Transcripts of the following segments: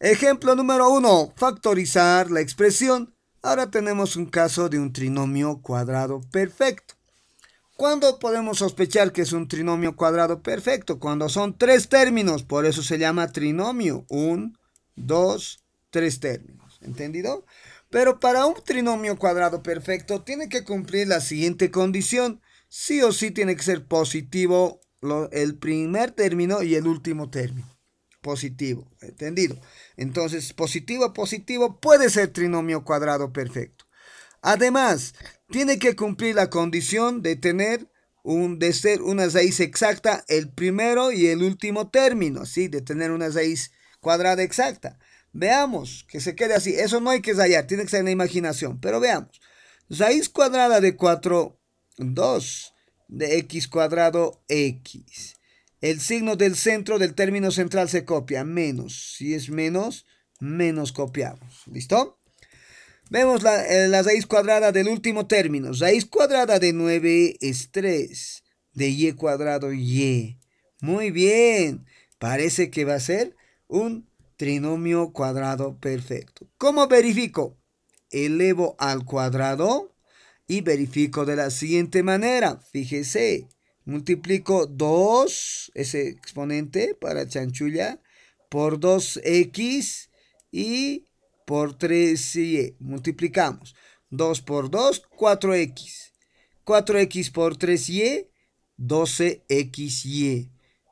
Ejemplo número 1. Factorizar la expresión. Ahora tenemos un caso de un trinomio cuadrado perfecto. ¿Cuándo podemos sospechar que es un trinomio cuadrado perfecto? Cuando son tres términos, por eso se llama trinomio. Un, dos, tres términos. ¿Entendido? Pero para un trinomio cuadrado perfecto tiene que cumplir la siguiente condición. Sí o sí tiene que ser positivo el primer término y el último término positivo, ¿entendido? Entonces, positivo, positivo puede ser trinomio cuadrado perfecto. Además, tiene que cumplir la condición de tener un, de ser una raíz exacta el primero y el último término, ¿sí? De tener una raíz cuadrada exacta. Veamos, que se quede así. Eso no hay que hallar, tiene que ser en la imaginación. Pero veamos. Raíz cuadrada de 4, 2 de x cuadrado x. El signo del centro del término central se copia, menos. Si es menos, menos copiamos. ¿Listo? Vemos la, eh, raíz cuadrada del último término. Raíz cuadrada de 9 es 3. De y cuadrado, y. Muy bien. Parece que va a ser un trinomio cuadrado perfecto. ¿Cómo verifico? Elevo al cuadrado y verifico de la siguiente manera. Fíjese, multiplico 2, ese exponente para chanchulla, por 2x y por 3y. E. Multiplicamos. 2 por 2, 4x. 4x por 3y, 12xy. E, e.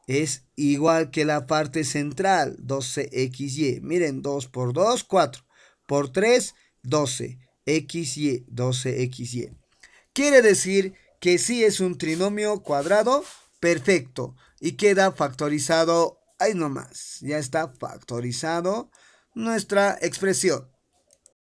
Es igual que la parte central, 12xy. Miren, 2 por 2, 4. Por 3, 12. xy, 12xy. Quiere decir que sí es un trinomio cuadrado perfecto y queda factorizado ahí nomás. Ya está factorizado nuestra expresión.